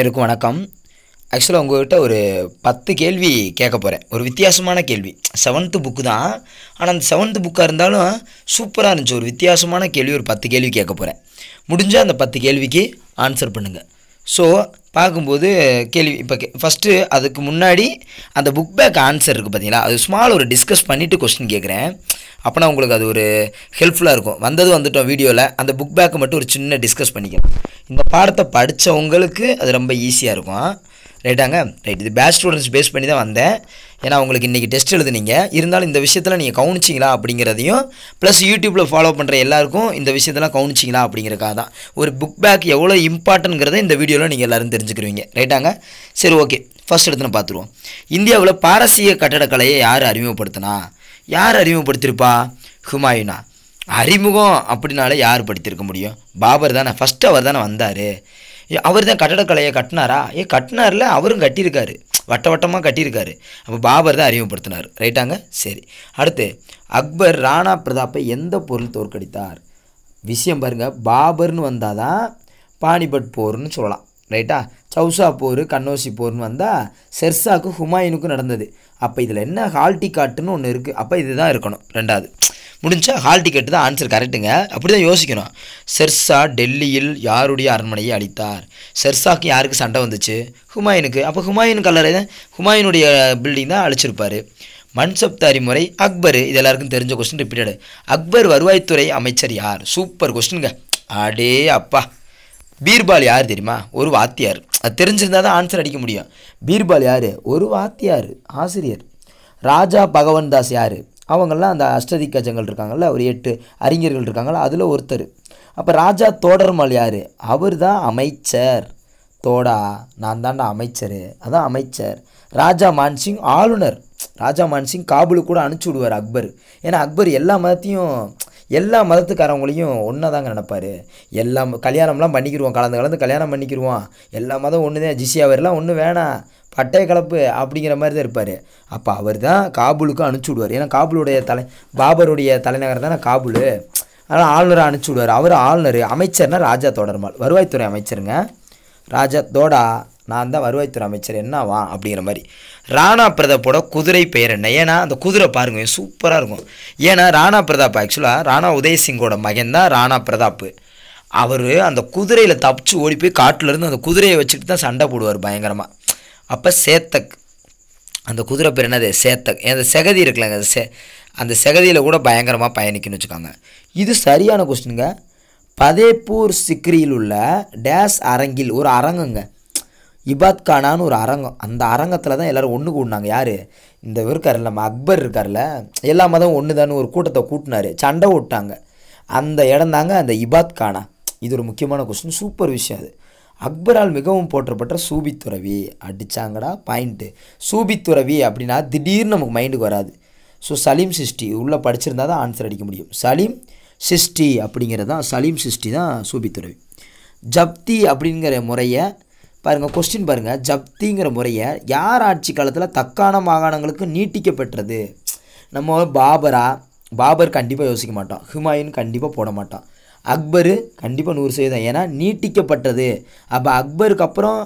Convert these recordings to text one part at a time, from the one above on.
இருக்கும் வணக்கம் ஆக்சுவலாக உங்கள்கிட்ட ஒரு பத்து கேள்வி கேட்க போகிறேன் ஒரு வித்தியாசமான கேள்வி செவன்த்து புக்கு தான் ஆனால் அந்த செவன்த்து புக்காக இருந்தாலும் சூப்பராக இருந்துச்சு ஒரு வித்தியாசமான கேள்வி ஒரு பத்து கேள்வி கேட்க போகிறேன் முடிஞ்சால் அந்த பத்து கேள்விக்கு ஆன்சர் பண்ணுங்கள் ஸோ பார்க்கும்போது கேள்வி இப்போ ஃபஸ்ட்டு அதுக்கு முன்னாடி அந்த புக் பேக் ஆன்சர் இருக்குது பார்த்தீங்களா அது ஸ்மால் ஒரு டிஸ்கஸ் பண்ணிவிட்டு கொஸ்டின் கேட்குறேன் அப்போனா உங்களுக்கு அது ஒரு ஹெல்ப்ஃபுல்லாக இருக்கும் வந்தது வந்துட்டோம் வீடியோவில் அந்த புக் பேக்கை மட்டும் ஒரு சின்ன டிஸ்கஸ் பண்ணிக்கலாம் இந்த பாடத்தை படித்தவங்களுக்கு அது ரொம்ப ஈஸியாக இருக்கும் ரைட்டாங்க ரைட் இது பேஸ்ட் ஸ்டூடெண்ட்ஸ் பேஸ் பண்ணி தான் வந்தேன் ஏன்னா உங்களுக்கு இன்றைக்கி டெஸ்ட் எழுதுனீங்க இருந்தாலும் இந்த விஷயத்தில் நீங்கள் கவனிச்சிங்களா அப்படிங்கிறதையும் ப்ளஸ் யூடியூப்பில் ஃபாலோ பண்ணுற எல்லாருக்கும் இந்த விஷயத்தெல்லாம் கவனிச்சிங்களா அப்படிங்கிறக்காக தான் ஒரு புக் பேக் எவ்வளோ இம்பார்ட்டன்ங்கிறத இந்த வீடியோவில் நீங்கள் எல்லோரும் தெரிஞ்சுக்கிருவீங்க ரைட்டாங்க சரி ஓகே ஃபஸ்ட் எடுத்துன்னு பார்த்துருவோம் இந்தியாவில் பாரசீக கட்டடக்கலையை யார் அறிமுகப்படுத்தினா யார் அறிமுகப்படுத்தியிருப்பா ஹுமாயுனா அறிமுகம் அப்படின்னாலே யார் படுத்தியிருக்க முடியும் பாபர் தானே ஃபஸ்ட்டு அவர் தானே வந்தார் அவர் தான் கட்டடக்கலையை கட்டினாரா ஏ கட்டினார்ல அவரும் கட்டியிருக்காரு வட்ட வட்டமாக கட்டியிருக்காரு அப்போ பாபர் தான் அறிமுகப்படுத்தினார் ரைட்டாங்க சரி அடுத்து அக்பர் ராணா பிரதாப்பை எந்த பொருள் தோற்கடித்தார் விஷயம் பாருங்கள் பாபர்னு வந்தால் தான் பானிபட் போர்னு சொல்லலாம் ரைட்டா சவுசா போர் கண்ணோசி போர்னு வந்தால் செர்சாக்கு ஹுமாயினுக்கும் நடந்தது அப்போ இதில் என்ன ஹால்டி காட்டுன்னு ஒன்று இருக்குது அப்போ இதுதான் இருக்கணும் ரெண்டாவது முடிஞ்சால் ஹால் டிக்கெட் தான் ஆன்சர் கரெக்டுங்க அப்படி தான் யோசிக்கணும் செர்ஷா டெல்லியில் யாருடைய அரண்மனையை அளித்தார் செர்ஷாக்கு யாருக்கு சண்டை வந்துச்சு ஹுமாயூனுக்கு அப்போ ஹுமாயூன் கல்லறை தான் ஹுமாயூனுடைய பில்டிங் தான் அழிச்சிருப்பார் மன்சப்தாரி முறை அக்பர் இது எல்லாருக்கும் தெரிஞ்ச கொஸ்டின் ரிப்பீட்டடு அக்பர் வருவாய்த்துறை அமைச்சர் யார் சூப்பர் கொஸ்டினுங்க அடே அப்பா பீர்பால் யார் தெரியுமா ஒரு வாத்தியார் அது தெரிஞ்சிருந்தால் தான் ஆன்சர் அடிக்க முடியும் பீர்பால் யார் ஒரு வாத்தியார் ஆசிரியர் ராஜா பகவன் தாஸ் யார் அவங்கெல்லாம் அந்த அஷ்டதி கஜங்கள் இருக்காங்கல்ல ஒரு எட்டு அறிஞர்கள் இருக்காங்கள அதில் ஒருத்தர் அப்போ ராஜா தோடர்மால் யார் அவர் தான் அமைச்சர் தோடா நான் தாண்டா அமைச்சர் அதான் அமைச்சர் ராஜா மான்சிங் ஆளுநர் ராஜா மான்சிங் காபுலு கூட அனுப்பிச்சி விடுவார் அக்பர் ஏன்னா அக்பர் எல்லா மதத்தையும் எல்லா மதத்துக்காரவங்களையும் ஒன்றா தாங்க நினப்பார் எல்லா கல்யாணம்லாம் பண்ணிக்கிடுவோம் கலந்து கலந்து கல்யாணம் பண்ணிக்கிடுவோம் எல்லா மதம் ஒன்று தான் ஜிசியாவரெலாம் ஒன்றும் வேணாம் பட்டை கலப்பு அப்படிங்கிற மாதிரி தான் இருப்பார் அப்போ அவர் தான் காபூலுக்கும் அனுப்பிச்சி விடுவார் ஏன்னா காபூலுடைய தலை பாபருடைய தலைநகர் தானே காபூல் அதனால் ஆளுநரை அனுப்பிச்சி விடுவார் அவர் ஆளுநர் அமைச்சர்னா ராஜா தொடர்மால் வருவாய்த்துறை அமைச்சருங்க ராஜா தோடா நான் தான் வருவாய்த்துறை அமைச்சர் என்னவா அப்படிங்கிற மாதிரி ராணா பிரதாப்போட குதிரை பெயர் என்ன ஏன்னா அந்த குதிரை பாருங்க சூப்பராக இருக்கும் ஏன்னா ராணா பிரதாப் ஆக்சுவலாக ராணா உதயசிங்கோட மகன் தான் ராணா பிரதாப்பு அவர் அந்த குதிரையில் தப்பிச்சு ஓடி போய் காட்டிலேருந்து அந்த குதிரையை வச்சுட்டு தான் சண்டை போடுவார் பயங்கரமாக அப்போ சேத்தக் அந்த குதிரை பேர் என்னது சேத்தக் அந்த செகதி இருக்குல்லங்க சே அந்த செகதியில் கூட பயங்கரமாக பயணிக்குன்னு வச்சுக்கோங்க இது சரியான கொஸ்டினுங்க பதேப்பூர் சிக்ரியில் உள்ள டேஸ் அரங்கில் ஒரு அரங்குங்க இபாத் கானான்னு ஒரு அரங்கம் அந்த அரங்கத்தில் தான் எல்லோரும் ஒன்று கூடினாங்க யார் இந்த இருக்கார்ல நம்ம அக்பர் இருக்கார்ல எல்லா மதம் ஒன்று தான் ஒரு கூட்டத்தை கூட்டினார் சண்டை விட்டாங்க அந்த இடம் தாங்க அந்த இபாத் கானா இது ஒரு முக்கியமான கொஸ்டின் சூப்பர் விஷயம் அது அக்பரால் மிகவும் போற்றப்பட்ட சூபித்துறவி அடித்தாங்கடா பாயிண்ட்டு சூபித்துறவி அப்படின்னா திடீர்னு நமக்கு மைண்டுக்கு வராது ஸோ சலீம் சிஷ்டி உள்ளே படிச்சிருந்தா தான் ஆன்சர் அடிக்க முடியும் சலீம் சிஷ்டி அப்படிங்கிறது தான் சலீம் சிஷ்டி தான் சூபித்துறவி ஜப்தி அப்படிங்கிற முறையை பாருங்கள் கொஸ்டின் பாருங்கள் ஜப்திங்கிற முறையை யார் ஆட்சி காலத்தில் தக்கான மாகாணங்களுக்கு நீட்டிக்கப்பெற்றது நம்ம பாபரா பாபர் கண்டிப்பாக யோசிக்க மாட்டோம் ஹுமாயூன் கண்டிப்பாக போட மாட்டான் அக்பர் கண்டிப்பாக நூறு சதவீதம் ஏன்னா நீட்டிக்கப்பட்டது அப்போ அக்பருக்கு அப்புறம்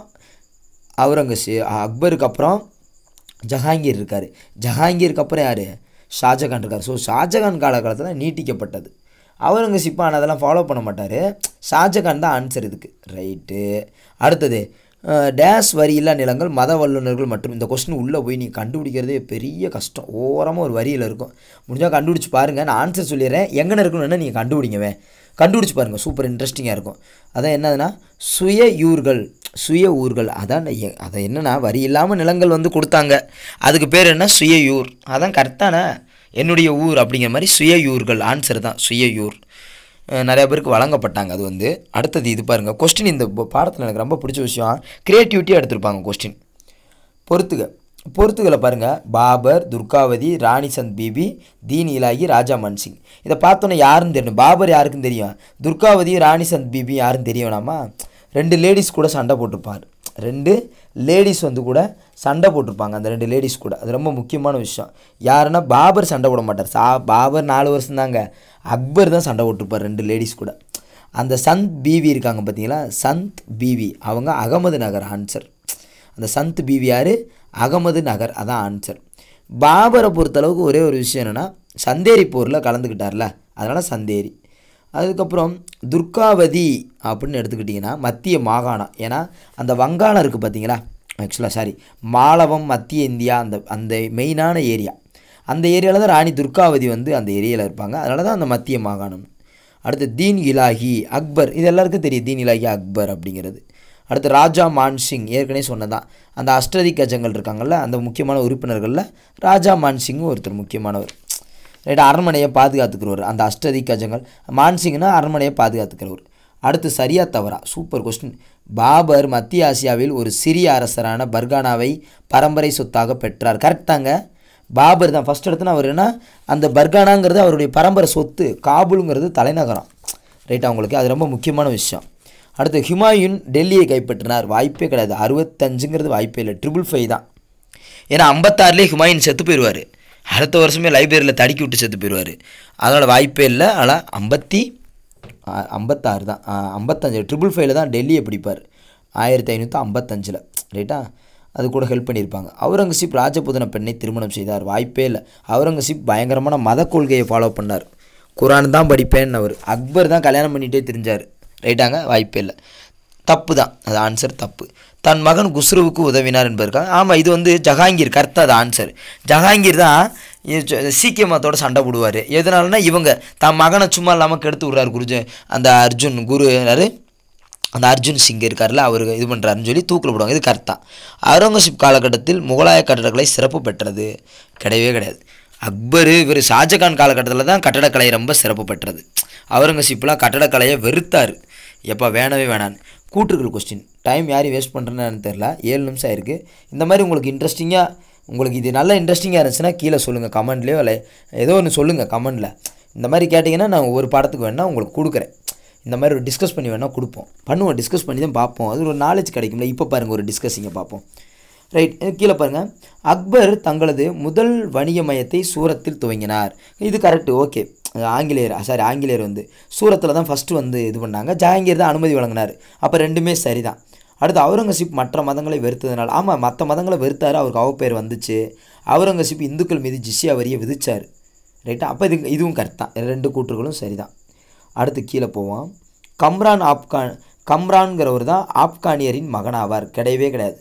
அவுரங்கசீ அக்பருக்கு அப்புறம் ஜஹாங்கீர் இருக்கார் ஜஹாங்கீருக்கு அப்புறம் யார் ஷாஜகான் இருக்கார் ஸோ ஷாஜகான் காலகாலத்தில் நீட்டிக்கப்பட்டது அவுரங்கசீப் ஆனால் அதெல்லாம் ஃபாலோ பண்ண மாட்டார் ஷாஜகான் தான் ஆன்சர் இதுக்கு ரைட்டு அடுத்தது டேஷ் வரியில்லா நிலங்கள் மத வல்லுநர்கள் மற்றும் இந்த கொஸ்டின் உள்ளே போய் நீங்கள் கண்டுபிடிக்கிறதே பெரிய கஷ்டம் ஓரமாக ஒரு வரியில் இருக்கும் முடிஞ்சால் கண்டுபிடிச்சி பாருங்கள் நான் ஆன்சர் சொல்லிடுறேன் எங்கே இருக்கணும்னா நீங்கள் கண்டுபிடிங்கவேன் கண்டுபிடிச்சி பாருங்கள் சூப்பர் இன்ட்ரெஸ்டிங்காக இருக்கும் அதான் என்னதுன்னா சுய ஊர்கள் சுய ஊர்கள் அதான் அதை என்னென்னா வரி இல்லாமல் நிலங்கள் வந்து கொடுத்தாங்க அதுக்கு பேர் என்ன சுயயூர் அதான் கரெக்டான என்னுடைய ஊர் அப்படிங்கிற மாதிரி சுயயூர்கள் ஆன்சர் தான் சுயயூர் நிறையா பேருக்கு வழங்கப்பட்டாங்க அது வந்து அடுத்தது இது பாருங்கள் கொஸ்டின் இந்த பாடத்தில் எனக்கு ரொம்ப பிடிச்ச விஷயம் க்ரியேட்டிவிட்டியாக எடுத்திருப்பாங்க கொஸ்டின் பொறுத்துக்க பொறுத்துகளை பாருங்கள் பாபர் துர்காவதி ராணிசந்த் பிபி தீன் இலாகி ராஜா மன்சிங் இதை பார்த்தோன்னே யாருன்னு தெரியும் பாபர் யாருக்குன்னு தெரியும் துர்காவதி ராணிசந்த் பிபி யாருன்னு தெரியும்னாமா ரெண்டு லேடிஸ் கூட சண்டை போட்டிருப்பார் ரெண்டு லேடிஸ் வந்து கூட சண்டை போட்டிருப்பாங்க அந்த ரெண்டு லேடிஸ் கூட அது ரொம்ப முக்கியமான விஷயம் யாருன்னா பாபர் சண்டை போட மாட்டார் சா பாபர் நாலு வருஷம் தாங்க அக்பர் தான் சண்டை போட்டிருப்பார் ரெண்டு லேடிஸ் கூட அந்த சந்த் பிவி இருக்காங்க பார்த்தீங்களா சந்த் பிவி அவங்க அகமது நகர் ஆன்சர் அந்த சந்த் பிவி யார் அகமது நகர் அதான் ஆன்சர் பாபரை பொறுத்தளவுக்கு ஒரே ஒரு விஷயம் என்னென்னா சந்தேரி போரில் கலந்துக்கிட்டார்ல அதனால் சந்தேரி அதுக்கப்புறம் துர்காவதி அப்படின்னு எடுத்துக்கிட்டிங்கன்னா மத்திய மாகாணம் ஏன்னா அந்த வங்காளம் இருக்குது பார்த்தீங்களா ஆக்சுவலாக சாரி மாலவம் மத்திய இந்தியா அந்த அந்த மெயினான ஏரியா அந்த ஏரியாவில் தான் ராணி துர்காவதி வந்து அந்த ஏரியாவில் இருப்பாங்க அதனால தான் அந்த மத்திய மாகாணம் அடுத்து தீன் இலாஹி அக்பர் இது எல்லாருக்கும் தெரியும் தீன் இலாஹி அக்பர் அப்படிங்கிறது அடுத்து ராஜா மான்சிங் ஏற்கனவே சொன்னதான் அந்த அஷ்டதி கஜங்கள் இருக்காங்கள்ல அந்த முக்கியமான உறுப்பினர்களில் ராஜா மான்சிங்கும் ஒருத்தர் முக்கியமானவர் ரைட் அரண்மனையை பாதுகாத்துக்கிறவர் அந்த அஷ்டதி கஜங்கள் மான்சிங்னா அரண்மனையை பாதுகாத்துக்கிறவர் அடுத்து சரியா தவறா சூப்பர் கொஸ்டின் பாபர் மத்திய ஆசியாவில் ஒரு சிறிய அரசரான பர்கானாவை பரம்பரை சொத்தாக பெற்றார் கரெக்டாங்க பாபர் தான் ஃபஸ்ட் இடத்துல அவர் என்ன அந்த பர்கானாங்கிறது அவருடைய பரம்பரை சொத்து காபுலுங்கிறது தலைநகரம் ரைட் அவங்களுக்கு அது ரொம்ப முக்கியமான விஷயம் அடுத்து ஹுமாயூன் டெல்லியை கைப்பற்றினார் வாய்ப்பே கிடையாது அறுபத்தஞ்சுங்கிறது வாய்ப்பே இல்லை ட்ரிபிள் ஃபைவ் தான் ஏன்னா ஐம்பத்தாறுலேயே ஹுமாயூன் செத்து போயிடுவார் அடுத்த வருஷமே லைப்ரரியில் தடுக்கி விட்டு செத்து போயிடுவார் அதனால் வாய்ப்பே இல்லை ஆனால் ஐம்பத்தி ஐம்பத்தாறு தான் ஐம்பத்தஞ்சு ட்ரிபிள் ஃபைவ்ல தான் டெல்லியை பிடிப்பார் ஆயிரத்தி ஐநூற்றி ஐம்பத்தஞ்சில் ரைட்டா அது கூட ஹெல்ப் பண்ணியிருப்பாங்க அவுரங்கசீப் ராஜபுதன பெண்ணை திருமணம் செய்தார் வாய்ப்பே இல்லை அவுரங்கசீப் பயங்கரமான மத கொள்கையை ஃபாலோ பண்ணார் குரான் தான் படிப்பேன்னு அவர் அக்பர் தான் கல்யாணம் பண்ணிகிட்டே தெரிஞ்சார் ரைட்டாங்க வாய்ப்பே இல்லை தப்பு தான் அது ஆன்சர் தப்பு தன் மகன் குஸ்ருவுக்கு உதவினார் என்பதற்காக ஆமாம் இது வந்து ஜஹாங்கீர் கரெக்டாக அது ஆன்சர் ஜஹாங்கீர் தான் சீக்கிய மதத்தோட சண்டை போடுவார் எதனாலனா இவங்க தன் மகனை சும்மா இல்லாமல் கெடுத்து விட்றாரு குருஜு அந்த அர்ஜுன் குரு யார் அந்த அர்ஜுன் சிங் இருக்கார்ல அவர் இது பண்ணுறாருன்னு சொல்லி தூக்கில் போடுவாங்க இது கரெக்டாக அவுரங்கசீப் காலகட்டத்தில் முகலாய கட்டடக்கலை சிறப்பு பெற்றது கிடையவே கிடையாது அக்பர் இவர் ஷாஜகான் காலகட்டத்தில் தான் கட்டடக்கலை ரொம்ப சிறப்பு பெற்றது அவுரங்கசீப்லாம் கட்டடக்கலையை வெறுத்தார் எப்போ வேணவே வேணான்னு கூற்றுக்கள் கொஸ்டின் டைம் யாரையும் வேஸ்ட் பண்ணுறேன்னு தெரில ஏழு நிமிஷம் ஆயிருக்கு இந்த மாதிரி உங்களுக்கு இன்ட்ரெஸ்டிங்காக உங்களுக்கு இது நல்ல இன்ட்ரெஸ்டிங்காக இருந்துச்சுன்னா கீழே சொல்லுங்கள் கமெண்ட்லேயோ இல்லை ஏதோ ஒன்று சொல்லுங்கள் கமெண்டில் இந்த மாதிரி கேட்டிங்கன்னா நான் ஒரு படத்துக்கு வேணால் உங்களுக்கு கொடுக்குறேன் இந்த மாதிரி ஒரு டிஸ்கஸ் பண்ணி வேணால் கொடுப்போம் பண்ணுவோம் டிஸ்கஸ் பண்ணி தான் பார்ப்போம் அது ஒரு நாலேஜ் கிடைக்கும்ல இப்போ பாருங்கள் ஒரு டிஸ்கஸிங்கை பார்ப்போம் ரைட் கீழே பாருங்கள் அக்பர் தங்களது முதல் வணிக மையத்தை சூரத்தில் துவங்கினார் இது கரெக்டு ஓகே ஆங்கிலேயர் சாரி ஆங்கிலேயர் வந்து சூரத்தில் தான் ஃபஸ்ட்டு வந்து இது பண்ணாங்க ஜஹாங்கீர் தான் அனுமதி வழங்கினார் அப்போ ரெண்டுமே சரி தான் அடுத்து அவுரங்கசீப் மற்ற மதங்களை வெறுத்ததுனால ஆமாம் மற்ற மதங்களை வெறுத்தார் அவருக்கு அவப்பேர் வந்துச்சு அவுரங்கசீப் இந்துக்கள் மீது ஜிஷியா வரியை விதித்தார் ரைட்டா அப்போ இது இதுவும் கரெக்ட் தான் ரெண்டு கூற்றுகளும் சரி தான் அடுத்து கீழே போவோம் கம்ரான் ஆப்கான் கம்ரான்கிறவர் தான் ஆப்கானியரின் மகன் ஆவார் கிடையவே கிடையாது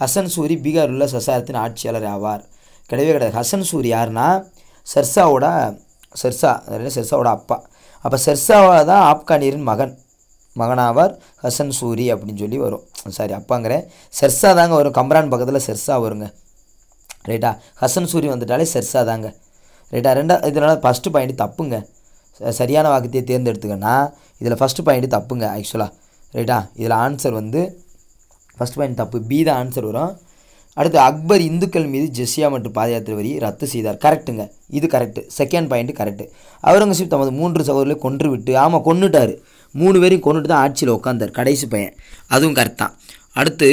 ஹசன் சூரி பீகார் உள்ள சசாரத்தின் ஆட்சியாளர் ஆவார் கிடையவே கிடையாது ஹசன் சூரி யாருன்னா சர்சாவோட செர்சா செர்சாவோட அப்பா அப்போ செர்சாவாக தான் ஆப்கானியரின் மகன் மகனாவார் ஹசன் சூரி அப்படின்னு சொல்லி வரும் சாரி அப்பாங்கிற செர்சா தாங்க வரும் கம்ரான் பக்கத்தில் செர்சா வருங்க ரைட்டா ஹசன் சூரி வந்துட்டாலே செர்சா தாங்க ரைட்டா ரெண்டா இதனால் ஃபஸ்ட்டு பாயிண்ட் தப்புங்க சரியான வாக்கத்தையே தேர்ந்தெடுத்துக்கன்னா இதில் ஃபஸ்ட்டு பாயிண்ட் தப்புங்க ஆக்சுவலாக ரைட்டா இதில் ஆன்சர் வந்து ஃபஸ்ட் பாயிண்ட் தப்பு பி தான் ஆன்சர் வரும் அடுத்து அக்பர் இந்துக்கள் மீது ஜெஸ்யா மற்றும் பாதயாத்திரை வரியை ரத்து செய்தார் கரெக்டுங்க இது correct second point correct Aurangzeb தமது மூன்று சகோதரர்களை கொன்று விட்டு ஆமாம் கொண்டுட்டார் மூணு பேரையும் கொண்டுட்டு தான் ஆட்சியில் உட்காந்தார் கடைசி பையன் அதுவும் கரெக்ட் தான் அடுத்து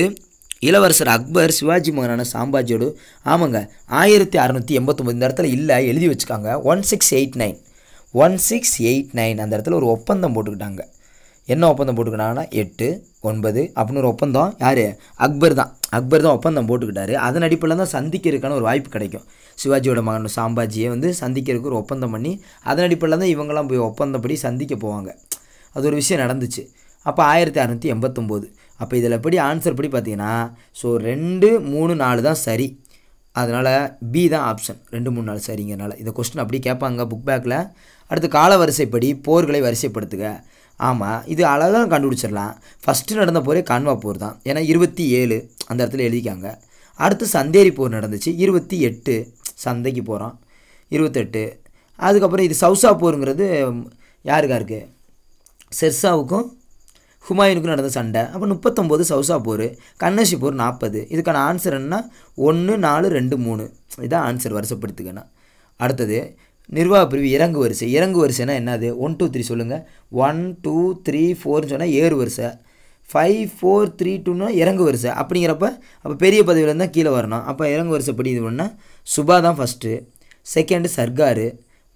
இளவரசர் அக்பர் சிவாஜி மகனான சாம்பாஜியோடு ஆமாங்க ஆயிரத்தி அறநூற்றி எண்பத்தொம்பது இந்த இடத்துல இல்லை எழுதி வச்சுக்காங்க one six eight nine one six eight nine அந்த இடத்துல ஒரு ஒப்பந்தம் போட்டுக்கிட்டாங்க என்ன ஒப்பந்தம் போட்டுக்கிட்டாங்கன்னா எட்டு ஒன்பது அப்படின்னு ஒரு ஒப்பந்தம் யார் அக்பர் தான் அக்பர் தான் ஒப்பந்தம் போட்டுக்கிட்டாரு அதன் அடிப்படையில் தான் சந்திக்கிறதுக்கான ஒரு வாய்ப்பு கிடைக்கும் சிவாஜியோட மகன் சாம்பாஜியை வந்து சந்திக்கிறதுக்கு ஒரு ஒப்பந்தம் பண்ணி அதன் அடிப்படையில் தான் இவங்கெல்லாம் போய் ஒப்பந்தப்படி சந்திக்க போவாங்க அது ஒரு விஷயம் நடந்துச்சு அப்போ ஆயிரத்தி அறநூற்றி எண்பத்தொம்போது அப்போ இதில் எப்படி ஆன்சர் படி பார்த்தீங்கன்னா ஸோ ரெண்டு மூணு நாலு தான் சரி அதனால் பி தான் ஆப்ஷன் ரெண்டு மூணு நாள் சரிங்கிறனால இந்த கொஸ்டின் அப்படி கேட்பாங்க புக் பேக்கில் அடுத்து கால வரிசைப்படி போர்களை வரிசைப்படுத்துக ஆமாம் இது அழகாக கண்டுபிடிச்சிடலாம் ஃபஸ்ட்டு நடந்த போரே கான்வா போர் தான் ஏன்னா இருபத்தி ஏழு அந்த இடத்துல எழுதிக்காங்க அடுத்து சந்தேரி போர் நடந்துச்சு இருபத்தி எட்டு சந்தைக்கு போகிறோம் இருபத்தெட்டு அதுக்கப்புறம் இது சவுசா போருங்கிறது யாருக்கா இருக்குது செர்சாவுக்கும் ஹுமாயூனுக்கும் நடந்த சண்டை அப்போ முப்பத்தொம்போது சவுசா போர் கண்ணசி போர் நாற்பது இதுக்கான ஆன்சர் என்னன்னா ஒன்று நாலு ரெண்டு மூணு இதுதான் ஆன்சர் வருஷப்படுத்துக்கணும் அடுத்தது நிர்வாக பிரிவு இறங்கு வரிசை இறங்கு வரிசைனா என்னது ஒன் டூ த்ரீ சொல்லுங்கள் ஒன் டூ த்ரீ ஃபோர்னு சொன்னால் ஏறு வரிசை ஃபைவ் ஃபோர் த்ரீ டூன்னா இறங்கு வரிசை அப்படிங்கிறப்ப அப்போ பெரிய பதவியில் தான் கீழே வரணும் அப்போ இறங்கு வரிசை படி இது ஒன்றுனா சுபா தான் ஃபஸ்ட்டு செகண்டு சர்கார்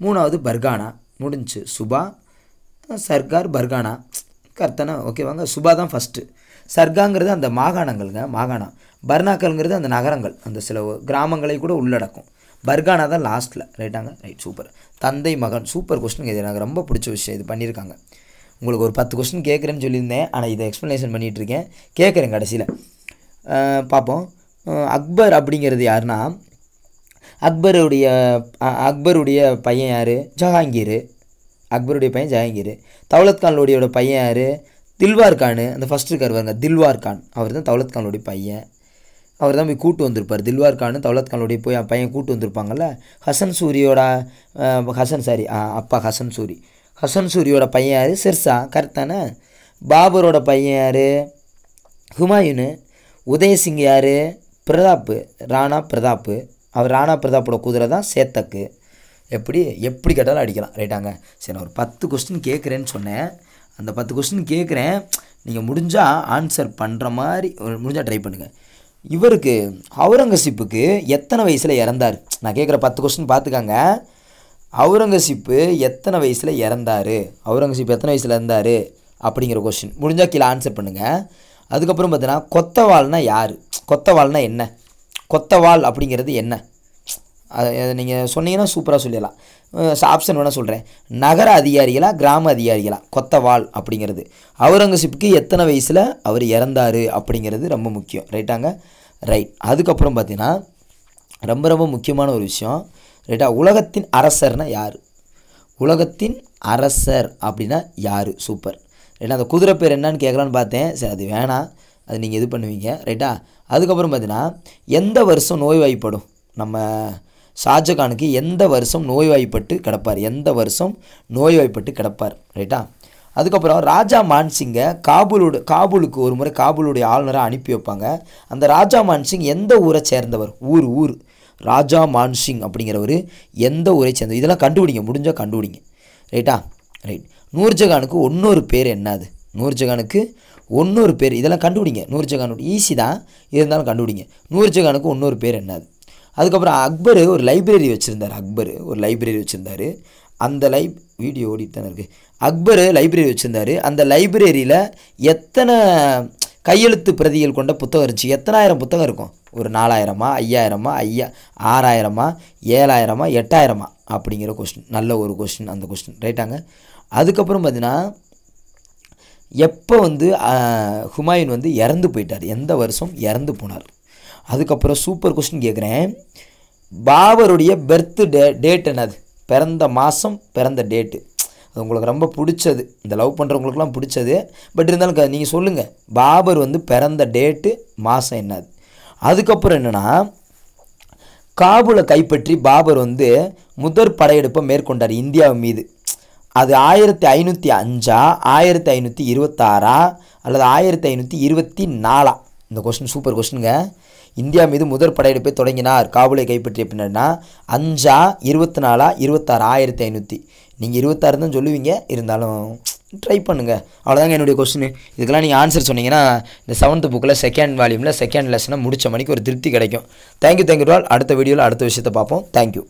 மூணாவது பர்கானா முடிஞ்சு சுபா சர்கார் பர்கானா கர்த்தனா ஓகேவாங்க சுபா தான் ஃபஸ்ட்டு சர்காங்கிறது அந்த மாகாணங்கள்ங்க மாகாணம் பர்னாக்கள்ங்கிறது அந்த நகரங்கள் அந்த சில கிராமங்களை கூட உள்ளடக்கும் பர்கானா தான் லாஸ்ட்டில் ரைட்டாங்க ரைட் சூப்பர் தந்தை மகன் சூப்பர் கொஸ்டின் இது எனக்கு ரொம்ப பிடிச்ச விஷயம் இது பண்ணியிருக்காங்க உங்களுக்கு ஒரு பத்து கொஸ்டின் கேட்குறேன்னு சொல்லியிருந்தேன் ஆனால் இதை எக்ஸ்ப்ளனேஷன் பண்ணிகிட்ருக்கேன் கேட்குறேன் கடைசியில் பார்ப்போம் அக்பர் அப்படிங்கிறது யாருன்னா அக்பருடைய அக்பருடைய பையன் யார் ஜஹாங்கீர் அக்பருடைய பையன் ஜஹாங்கீர் தௌலத் கான்லோடியோட பையன் யார் தில்வார் கான் அந்த ஃபஸ்ட்டு இருக்கார் தில்வார்கான் அவர் தான் தௌலத் கான்லோடைய பையன் அவர் தான் போய் கூட்டு வந்திருப்பார் தில்வார் கானும் தௌலத் கானுடைய போய் பையன் கூட்டு வந்திருப்பாங்கள்ல ஹசன் சூரியோட ஹசன் சாரி அப்பா ஹசன் சூரி ஹசன் சூரியோட பையன் யார் சிர்சா கரெக்டானே பாபரோட பையன் யார் ஹுமாயூனு உதயசிங் யார் பிரதாப்பு ராணா பிரதாப்பு அவர் ராணா பிரதாப்போட குதிரை தான் சேத்தக்கு எப்படி எப்படி கேட்டாலும் அடிக்கலாம் ரைட்டாங்க சரி நான் ஒரு பத்து கொஸ்டின் கேட்குறேன்னு சொன்னேன் அந்த பத்து கொஸ்டின் கேட்குறேன் நீங்கள் முடிஞ்சால் ஆன்சர் பண்ணுற மாதிரி முடிஞ்சால் ட்ரை பண்ணுங்கள் இவருக்கு அவுரங்கசீப்புக்கு எத்தனை வயசில் இறந்தார் நான் கேட்குற பத்து கொஸ்டின் பார்த்துக்காங்க அவுரங்கசீப்பு எத்தனை வயசில் இறந்தார் அவுரங்கசீப் எத்தனை வயசில் இருந்தார் அப்படிங்கிற கொஸ்டின் முடிஞ்சால் கீழே ஆன்சர் பண்ணுங்கள் அதுக்கப்புறம் பார்த்தீங்கன்னா கொத்தவால்னால் யார் கொத்தவால்னால் என்ன கொத்தவால் அப்படிங்கிறது என்ன அதை நீங்கள் சொன்னீங்கன்னா சூப்பராக சொல்லிடலாம் ஆப்ஷன் வேணால் சொல்கிறேன் நகர அதிகாரிகளா கிராம அதிகாரிகளா கொத்தவால் அப்படிங்கிறது அவுரங்கசீப்புக்கு எத்தனை வயசில் அவர் இறந்தார் அப்படிங்கிறது ரொம்ப முக்கியம் ரைட்டாங்க ரைட் அதுக்கப்புறம் பார்த்தீங்கன்னா ரொம்ப ரொம்ப முக்கியமான ஒரு விஷயம் ரைட்டா உலகத்தின் அரசர்னால் யார் உலகத்தின் அரசர் அப்படின்னா யார் சூப்பர் ரைட்டா அந்த குதிரை பேர் என்னன்னு கேட்கலான்னு பார்த்தேன் சரி அது வேணாம் அது நீங்கள் இது பண்ணுவீங்க ரைட்டா அதுக்கப்புறம் பார்த்தீங்கன்னா எந்த வருஷம் நோய்வாய்ப்படும் நம்ம ஷாஜகானுக்கு எந்த வருஷம் நோய்வாய்ப்பட்டு கிடப்பார் எந்த வருஷம் நோய்வாய்ப்பட்டு கிடப்பார் ரைட்டா அதுக்கப்புறம் ராஜா மான்சிங்கை காபூலோட காபூலுக்கு ஒரு முறை காபூலுடைய ஆளுநராக அனுப்பி வைப்பாங்க அந்த ராஜா மான்சிங் எந்த ஊரை சேர்ந்தவர் ஊர் ஊர் ராஜா மான்சிங் அப்படிங்கிறவர் எந்த ஊரை சேர்ந்தவர் இதெல்லாம் கண்டுபிடிங்க முடிஞ்சால் கண்டுபிடிங்க ரைட்டா ரைட் நூர்ஜகானுக்கு ஒன்னொரு பேர் என்னது நூர்ஜகானுக்கு ஒன்றொரு பேர் இதெல்லாம் கண்டுபிடிங்க நூர்ஜகானோட ஈஸி தான் இருந்தாலும் கண்டுபிடிங்க நூர்ஜகானுக்கு ஒன்னொரு பேர் என்னது அதுக்கப்புறம் அக்பர் ஒரு லைப்ரரி வச்சுருந்தார் அக்பர் ஒரு லைப்ரரி வச்சுருந்தார் அந்த லை வீடியோ ஓடிட்டு இருக்குது அக்பர் லைப்ரரி வச்சுருந்தார் அந்த லைப்ரரியில் எத்தனை கையெழுத்து பிரதிகள் கொண்ட புத்தகம் இருந்துச்சு எத்தனாயிரம் புத்தகம் இருக்கும் ஒரு நாலாயிரமா ஐயாயிரமா ஐயா ஆறாயிரமா ஏழாயிரமா எட்டாயிரமா அப்படிங்கிற கொஸ்டின் நல்ல ஒரு கொஸ்டின் அந்த கொஸ்டின் ரைட்டாங்க அதுக்கப்புறம் பார்த்தீங்கன்னா எப்போ வந்து ஹுமாயூன் வந்து இறந்து போயிட்டார் எந்த வருஷம் இறந்து போனார் அதுக்கப்புறம் சூப்பர் கொஸ்டின் கேட்குறேன் பாபருடைய பெர்த்து டே டேட் என்னது பிறந்த மாதம் பிறந்த டேட்டு அது உங்களுக்கு ரொம்ப பிடிச்சது இந்த லவ் பண்ணுறவங்களுக்குலாம் பிடிச்சது பட் இருந்தாலும் நீங்கள் சொல்லுங்கள் பாபர் வந்து பிறந்த டேட்டு மாதம் என்னது அதுக்கப்புறம் என்னென்னா காபூலை கைப்பற்றி பாபர் வந்து முதற் படையெடுப்பை மேற்கொண்டார் இந்தியா மீது அது ஆயிரத்தி ஐநூற்றி அஞ்சா ஆயிரத்தி ஐநூற்றி இருபத்தாறா அல்லது ஆயிரத்தி ஐநூற்றி இருபத்தி நாலா இந்த கொஸ்டின் சூப்பர் கொஸ்டினுங்க இந்தியா மீது முதற் படையெடுப்பை தொடங்கினார் காபூலை கைப்பற்றிய பின்னர்னா அஞ்சா இருபத்தி நாலா இருபத்தாறு ஆயிரத்தி ஐநூற்றி நீங்கள் இருபத்தாறு தான் சொல்லுவீங்க இருந்தாலும் ட்ரை பண்ணுங்க அவ்வளோதாங்க என்னுடைய கொஸ்டின் இதுக்கெல்லாம் நீங்கள் ஆன்சர் சொன்னீங்கன்னா இந்த செவன்த் புக்கில் செகண்ட் வால்யூமில் செகண்ட் லெசனை முடித்த மணிக்கு ஒரு திருப்தி கிடைக்கும் தேங்க்யூ தேங்க்யூ அடுத்த வீடியோவில் அடுத்த விஷயத்தை பார்ப்போம் தேங்க்யூ